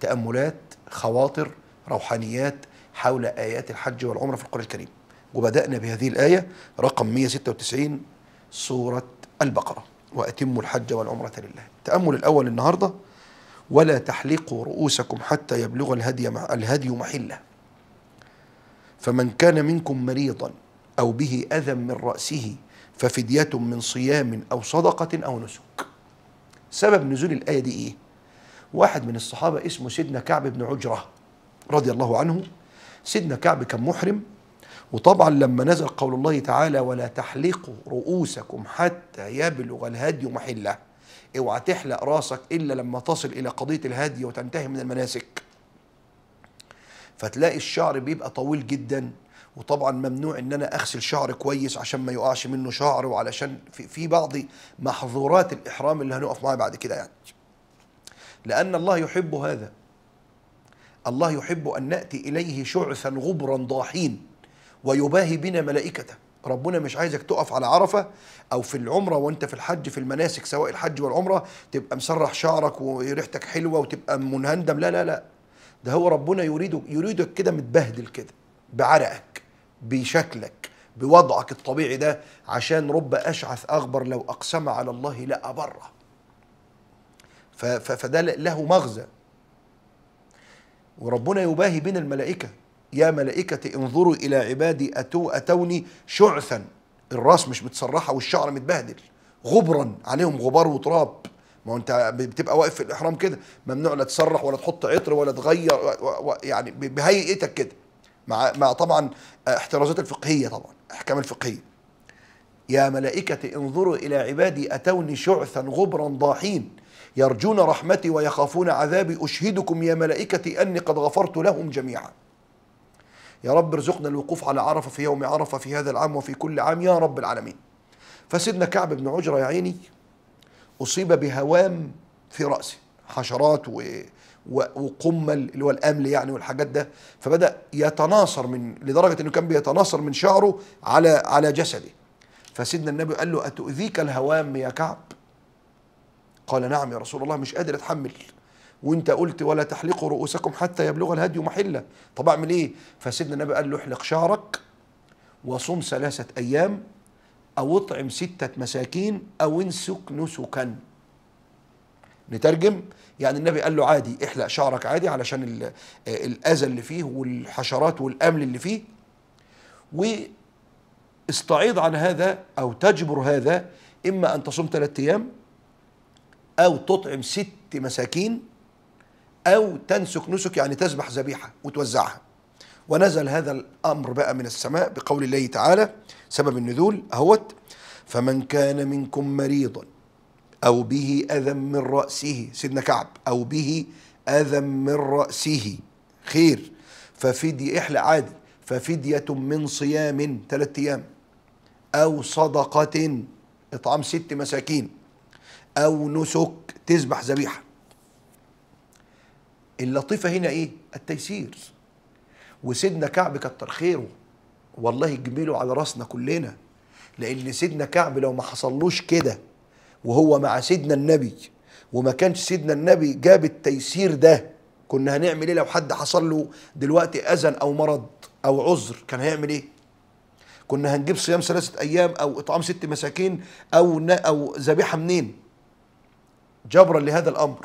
تأملات خواطر روحانيات حول آيات الحج والعمرة في القرآن الكريم وبدأنا بهذه الآية رقم 196 سورة البقرة وأتموا الحج والعمرة لله التأمل الأول النهاردة ولا تحلقوا رؤوسكم حتى يبلغ الهدي الهدي محله فمن كان منكم مريضا أو به أذى من رأسه ففدية من صيام أو صدقة أو نسك سبب نزول الآية دي إيه؟ واحد من الصحابة اسمه سيدنا كعب بن عجرة رضي الله عنه سيدنا كعب كان محرم وطبعا لما نزل قول الله تعالى ولا تحلقوا رؤوسكم حتى يبلغ الهدي محله اوعى تحلق راسك الا لما تصل الى قضيه الهدي وتنتهي من المناسك فتلاقي الشعر بيبقى طويل جدا وطبعا ممنوع ان انا اغسل شعر كويس عشان ما يقعش منه شعر وعلشان في بعض محظورات الاحرام اللي هنقف معاها بعد كده يعني لأن الله يحب هذا الله يحب أن نأتي إليه شعثا غبرا ضاحين ويباهي بنا ملائكته ربنا مش عايزك تقف على عرفة أو في العمرة وأنت في الحج في المناسك سواء الحج والعمرة تبقى مسرح شعرك وريحتك حلوة وتبقى منهندم لا لا لا ده هو ربنا يريد يريدك كده متبهدل كده بعرقك بشكلك بوضعك الطبيعي ده عشان رب أشعث أغبر لو أقسم على الله لأبره فده له مغزى وربنا يباهي بين الملائكة يا ملائكة انظروا إلى عبادي أتو أتوني شعثا الراس مش متصرحة والشعر متبهدل غبرا عليهم غبار وتراب ما انت بتبقى واقف في الاحرام كده ممنوع لا تسرح ولا تحط عطر ولا تغير و... و... يعني بهيئتك كده مع مع طبعا آه، احترازات الفقهيه طبعا احكام الفقهيه يا ملائكه انظروا الى عبادي اتوني شعثا غبرا ضاحين يرجون رحمتي ويخافون عذابي أشهدكم يا ملائكتي أني قد غفرت لهم جميعا يا رب ارزقنا الوقوف على عرفة في يوم عرفة في هذا العام وفي كل عام يا رب العالمين فسيدنا كعب بن عجرة يا عيني أصيب بهوام في رأسه حشرات و... وقمل اللي هو الامل يعني والحاجات ده فبدا يتناصر من لدرجه انه كان بيتناصر من شعره على على جسده فسيدنا النبي قال له اتؤذيك الهوام يا كعب قال نعم يا رسول الله مش قادر اتحمل وانت قلت ولا تحلقوا رؤوسكم حتى يبلغ الهدي محله طب اعمل ايه فسيدنا النبي قال له احلق شعرك وصم ثلاثه ايام او اطعم سته مساكين او انسك نسكا نترجم يعني النبي قال له عادي احلق شعرك عادي علشان الاذى اللي فيه والحشرات والامل اللي فيه واستعيض عن هذا او تجبر هذا اما ان تصوم ثلاثة ايام أو تطعم ست مساكين أو تنسك نسك يعني تذبح ذبيحة وتوزعها ونزل هذا الأمر بقى من السماء بقول الله تعالى سبب النزول أهوت فمن كان منكم مريضا أو به أذى من رأسه سيدنا كعب أو به أذى من رأسه خير ففدية إحلى عادي ففدية من صيام ثلاثة أيام أو صدقة إطعام ست مساكين أو نسك تذبح ذبيحة اللطيفة هنا إيه؟ التيسير وسيدنا كعب كتر خيره والله جميله على راسنا كلنا لأن سيدنا كعب لو ما حصلوش كده وهو مع سيدنا النبي وما كانش سيدنا النبي جاب التيسير ده كنا هنعمل ايه لو حد حصل له دلوقتي اذى او مرض او عذر كان هيعمل ايه كنا هنجيب صيام ثلاثه ايام او اطعام ست مساكين او او ذبيحه منين جبرا لهذا الأمر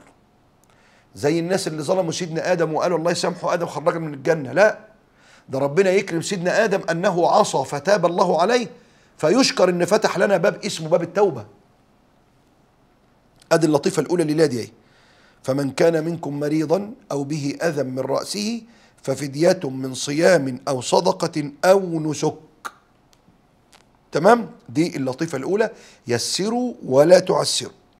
زي الناس اللي ظلموا سيدنا آدم وقالوا الله يسامحه آدم خرجنا من الجنة لا ده ربنا يكرم سيدنا آدم أنه عصى فتاب الله عليه فيشكر ان فتح لنا باب اسمه باب التوبه ادي اللطيفه الاولى لله دي فمن كان منكم مريضا او به اذى من راسه ففدية من صيام او صدقة او نسك تمام دي اللطيفه الاولى يسروا ولا تعسروا